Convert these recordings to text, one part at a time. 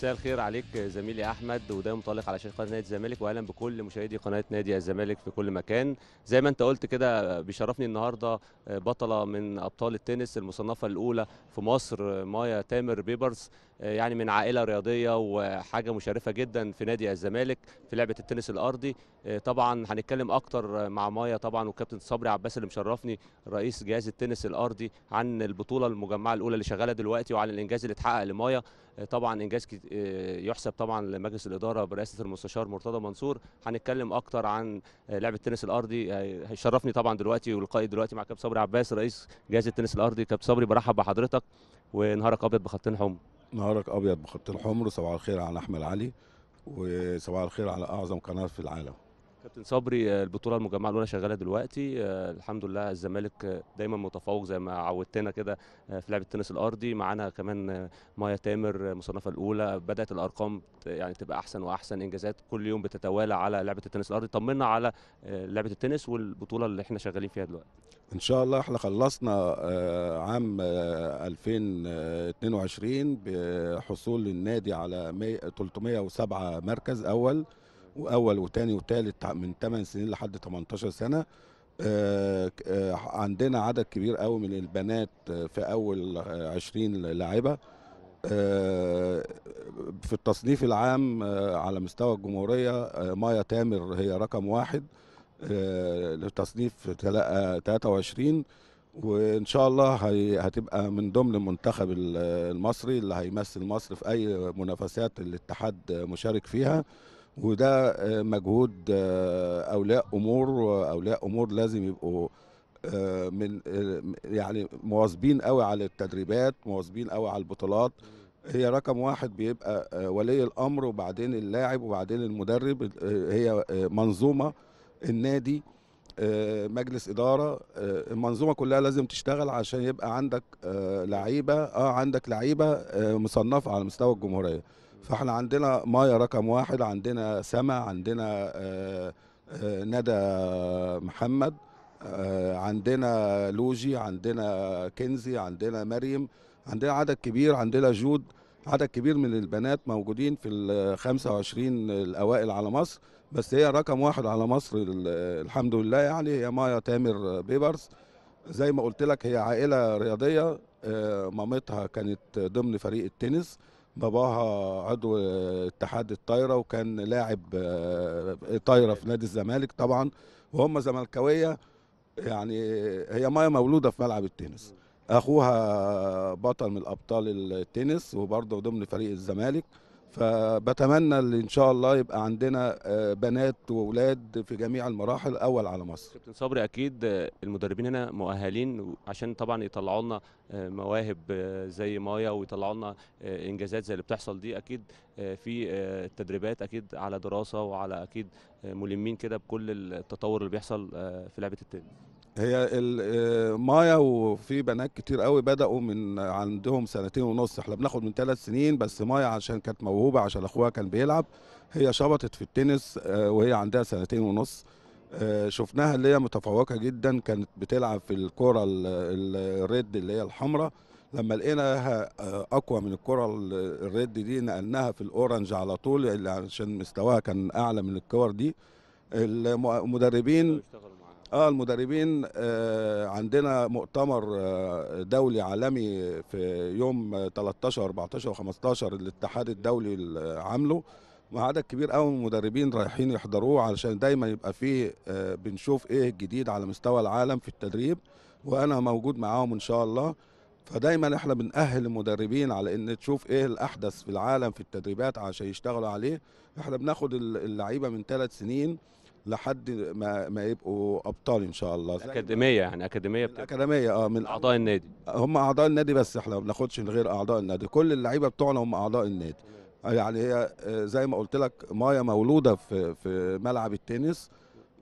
مساء الخير عليك زميلي احمد وده متعلق على شاشه قناه نادي الزمالك واهلا بكل مشاهدي قناه نادي الزمالك في كل مكان زي ما انت قلت كده بيشرفني النهارده بطله من ابطال التنس المصنفه الاولى في مصر مايا تامر بيبرز يعني من عائله رياضيه وحاجه مشرفه جدا في نادي الزمالك في لعبه التنس الارضي آه، طبعا هنتكلم اكتر مع مايا طبعا وكابتن صبري عباس اللي مشرفني رئيس جهاز التنس الارضي عن البطوله المجمعه الاولى اللي شغاله دلوقتي وعن الانجاز اللي اتحقق لمايا آه، طبعا انجاز آه، يحسب طبعا لمجلس الاداره برئاسه المستشار مرتضى منصور هنتكلم اكتر عن لعبه التنس الارضي هيشرفني طبعا دلوقتي ولقائي دلوقتي مع كابتن صبري عباس رئيس جهاز التنس الارضي كابتن صبري برحب بحضرتك ونهارك ابيض بخطين حمر نهارك ابيض بخط الحمر صباح الخير على احمد علي وصباح الخير على اعظم قناه في العالم كابتن صبري آه، البطوله المجمعه الاولى شغاله دلوقتي آه، الحمد لله الزمالك آه، دايما متفوق زي ما عودتنا كده في لعبه التنس الارضي معانا كمان مايا تامر مصنفه الاولى بدات الارقام يعني تبقى احسن واحسن انجازات كل يوم بتتوالى على لعبه التنس الارضي طمنا على لعبه التنس والبطوله اللي احنا شغالين فيها دلوقتي ان شاء الله احنا خلصنا عام 2022 بحصول النادي على 307 مركز اول واول وثاني وثالث من 8 سنين لحد 18 سنه آه، آه، عندنا عدد كبير قوي من البنات في اول 20 لاعبه آه، في التصنيف العام على مستوى الجمهوريه مايا تامر هي رقم واحد لتصنيف 23 وان شاء الله هتبقى من ضمن المنتخب المصري اللي هيمثل مصر في اي منافسات الاتحاد مشارك فيها وده آه، مجهود آه، اولياء امور اولياء امور لازم يبقوا آه، من يعني مواظبين قوي على التدريبات مواظبين قوي على البطولات هي رقم واحد بيبقى ولي الامر وبعدين اللاعب وبعدين المدرب هي منظومه النادي مجلس اداره المنظومه كلها لازم تشتغل عشان يبقى عندك لعيبه اه عندك لعيبه مصنفه على مستوى الجمهوريه فاحنا عندنا مايه رقم واحد عندنا سما عندنا آه، آه، ندى محمد آه، عندنا لوجي عندنا كنزي عندنا مريم عندنا عدد كبير عندنا جود عدد كبير من البنات موجودين في ال 25 الاوائل على مصر بس هي رقم واحد على مصر الحمد لله يعني هي مايا تامر بيبرز زي ما قلت لك هي عائله رياضيه مامتها كانت ضمن فريق التنس باباها عضو اتحاد الطايره وكان لاعب آه، طايره في نادي الزمالك طبعا وهم زملكاويه يعني هي مايا مولوده في ملعب التنس اخوها بطل من ابطال التنس وبرضه ضمن فريق الزمالك فبتمنى ان شاء الله يبقى عندنا آه، بنات واولاد في جميع المراحل اول على مصر كابتن صبري اكيد آه، المدربين هنا مؤهلين عشان طبعا يطلعوا لنا آه، مواهب زي مايا ويطلعوا لنا انجازات زي اللي بتحصل دي اكيد في التدريبات اكيد على دراسه وعلى اكيد ملمين كده بكل التطور اللي بيحصل في لعبه التنس هي آه، مايا وفي بنات كتير قوي بداوا من عندهم سنتين ونص احنا بناخد من ثلاث سنين بس مايا عشان كانت موهوبه عشان اخوها كان بيلعب هي شبطت في التنس آه، وهي عندها سنتين ونص آه، شفناها اللي هي متفوقه جدا كانت بتلعب في الكره الريد اللي هي الحمراء لما لقيناها اقوى من الكره الريد دي نقلناها في الاورنج على طول عشان مستواها كان اعلى من الكور دي المدربين اه المدربين آه عندنا مؤتمر آه دولي عالمي في يوم 13 14 و15 الاتحاد الدولي عامله عدد كبير قوي من المدربين رايحين يحضروه علشان دايما يبقى فيه آه بنشوف ايه الجديد على مستوى العالم في التدريب وانا موجود معاهم ان شاء الله فدايما احنا بنأهل المدربين على ان تشوف ايه الاحدث في العالم في التدريبات عشان يشتغلوا عليه احنا بناخد اللعيبه من ثلاث سنين لحد ما ما يبقوا ابطال ان شاء الله اكاديميه يعني اكاديميه بتبقى اكاديميه اه من اعضاء النادي هم اعضاء النادي بس احنا ما بناخدش غير اعضاء النادي كل اللعيبه بتوعنا هم اعضاء النادي يعني هي آه، زي ما قلت لك مايا مولوده في في ملعب التنس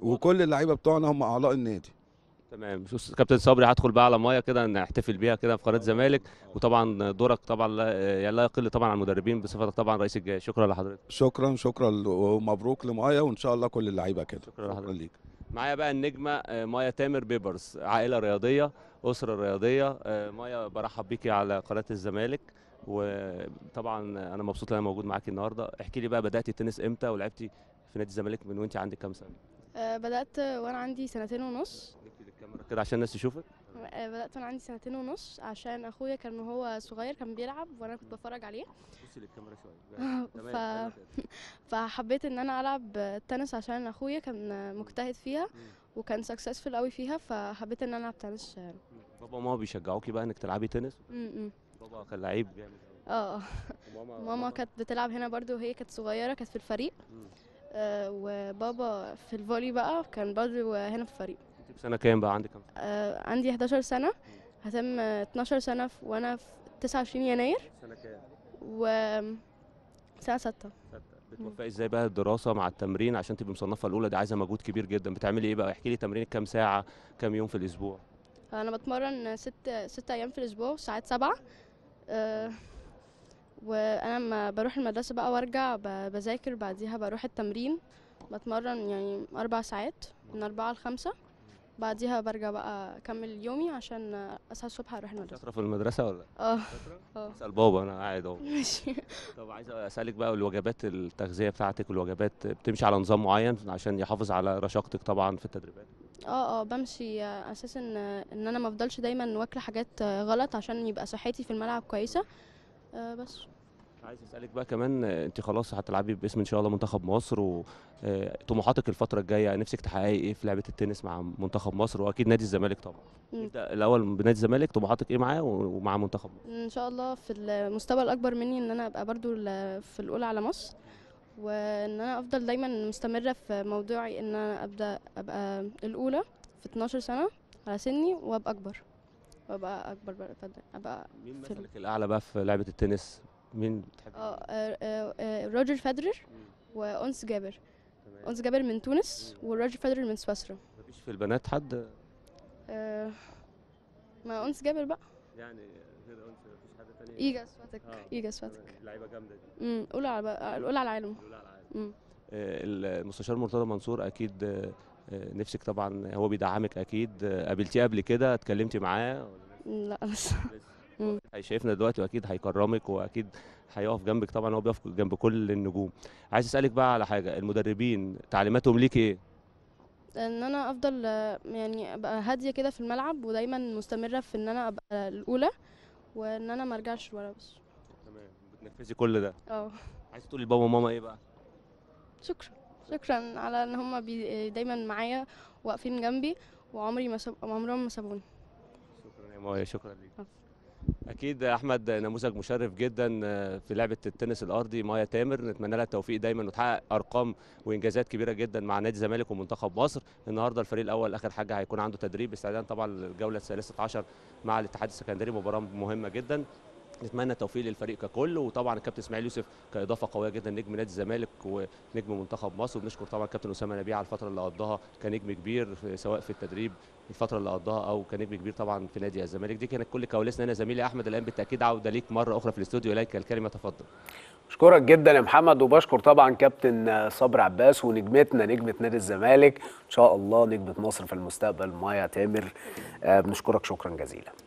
وكل اللعيبه بتوعنا هم اعضاء النادي تمام كابتن صبري هدخل بقى على مايه كده نحتفل بيها كده في قناه الزمالك وطبعا دورك طبعا يعني لا, يقل طبعا عن المدربين بصفتك طبعا رئيس الجهاز شكرا لحضرتك شكرا شكرا ومبروك لمايه وان شاء الله كل اللعيبه كده شكرا, شكرا ليك معايا بقى النجمه آه، مايه تامر بيبرز عائله رياضيه اسره رياضيه آه، مايه برحب بيكي على قناه الزمالك وطبعا انا مبسوط ان انا موجود معاكي النهارده احكي لي بقى بداتي التنس امتى ولعبتي في نادي الزمالك من وانت عندك كام سنه آه، بدات وانا عندي سنتين ونص الكاميرا كده عشان الناس تشوفك آه، بدات وانا عندي سنتين ونص عشان اخويا كان وهو صغير كان بيلعب وانا كنت بتفرج عليه بصي للكاميرا شويه ف... فحبيت ان انا العب تنس عشان اخويا كان مجتهد فيها وكان سكسسفل قوي فيها فحبيت ان انا العب تنس بابا وماما بيشجعوكي بقى انك تلعبي تنس بابا كان لعيب بيعمل اه ماما كانت بتلعب هنا برضو وهي كانت صغيره كانت في الفريق آه وبابا في الفولي بقى كان برضو هنا في الفريق انت في سنه كام بقى عندك كام آه عندي 11 سنه هتم 12 سنه في وانا في 29 يناير سنه كام و ساعه 6 بتوفقي ازاي بقى الدراسه مع التمرين عشان تبقي مصنفه الاولى دي عايزه مجهود كبير جدا بتعملي ايه بقى احكي لي تمرينك كام ساعه كام يوم في الاسبوع انا بتمرن ست ست ايام في الاسبوع ساعات سبعة أه وانا لما بروح المدرسه بقى وارجع بذاكر بعديها بروح التمرين بتمرن يعني اربع ساعات من اربعة لخمسة بعديها برجع بقى اكمل يومي عشان اصحى الصبح اروح المدرسه شاطره في المدرسه ولا اه اه اسال بابا انا قاعد اهو ماشي طب عايز اسالك بقى الوجبات التغذيه بتاعتك والوجبات بتمشي على نظام معين عشان يحافظ على رشاقتك طبعا في التدريبات اه اه بمشي اساسا ان انا ما افضلش دايما واكله حاجات غلط عشان يبقى صحتي في الملعب كويسه آه، بس عايز اسالك بقى كمان انت خلاص هتلعبي باسم ان شاء الله منتخب مصر وطموحاتك آه، الفتره الجايه نفسك تحققي ايه في لعبه التنس مع منتخب مصر واكيد نادي الزمالك طبعا نبدا الاول بنادي الزمالك طموحاتك ايه معاه ومع منتخب مصر ان شاء الله في المستوى الاكبر مني ان انا ابقى برضو في الاولى على مصر وان انا افضل دايما مستمره في موضوعي ان انا ابدا ابقى الاولى في 12 سنه على سني وابقى اكبر وابقى اكبر بقى ابقى مين مثلك الاعلى بقى في لعبه التنس مين بتحب آه، آه، آه، روجر فederer وانس جابر انس جابر من تونس وروجر فادرر من سويسرا مفيش في البنات حد ما انس جابر بقى يعني غير انس مفيش حد تاني ايجا سواتك ايجا اسواتك لعيبه جامده دي امم قول على قول على العالم قول على العالم المستشار مرتضى منصور اكيد نفسك طبعا هو بيدعمك اكيد قابلتيه قبل كده اتكلمتي معاه لا لسه هيشايفنا دلوقتي واكيد هيكرمك واكيد هيقف جنبك طبعا هو بيقف جنب كل النجوم عايز اسالك بقى على حاجه المدربين تعليماتهم ليك ايه ان انا افضل يعني ابقى هاديه كده في الملعب ودايما مستمره في ان انا ابقى الاولى وان انا ما ارجعش ورا بس تمام بتنفذي كل ده اه عايز تقولي لبابا وماما ايه بقى شكرا شكرا على ان هم بي دايما معايا واقفين جنبي وعمري ما سب... عمرهم ما سابوني شكرا يا مايا شكرا ليك آه. اكيد احمد نموذج مشرف جدا آه، في لعبه التنس الارضي مايا تامر نتمنى لها التوفيق دايما وتحقق ارقام وانجازات كبيره جدا مع نادي الزمالك ومنتخب مصر النهارده الفريق الاول اخر حاجه هيكون عنده تدريب استعدادا طبعا للجوله الثالثه عشر مع الاتحاد السكندري مباراه مهمه جدا نتمنى التوفيق للفريق ككل وطبعا الكابتن اسماعيل يوسف كاضافه قويه جدا نجم نادي الزمالك ونجم منتخب مصر وبنشكر طبعا الكابتن اسامه نبيع على الفتره اللي قضاها كنجم كبير سواء في التدريب الفتره اللي قضاها او كنجم كبير طبعا في نادي الزمالك دي كانت كل كواليسنا انا زميلي احمد الان بالتاكيد عوده ليك مره اخرى في الاستوديو اليك الكلمه تفضل اشكرك جدا يا محمد وبشكر طبعا كابتن صبر عباس ونجمتنا نجمه نادي الزمالك ان شاء الله نجمه مصر في المستقبل مايا تامر آه، بنشكرك شكرا جزيلا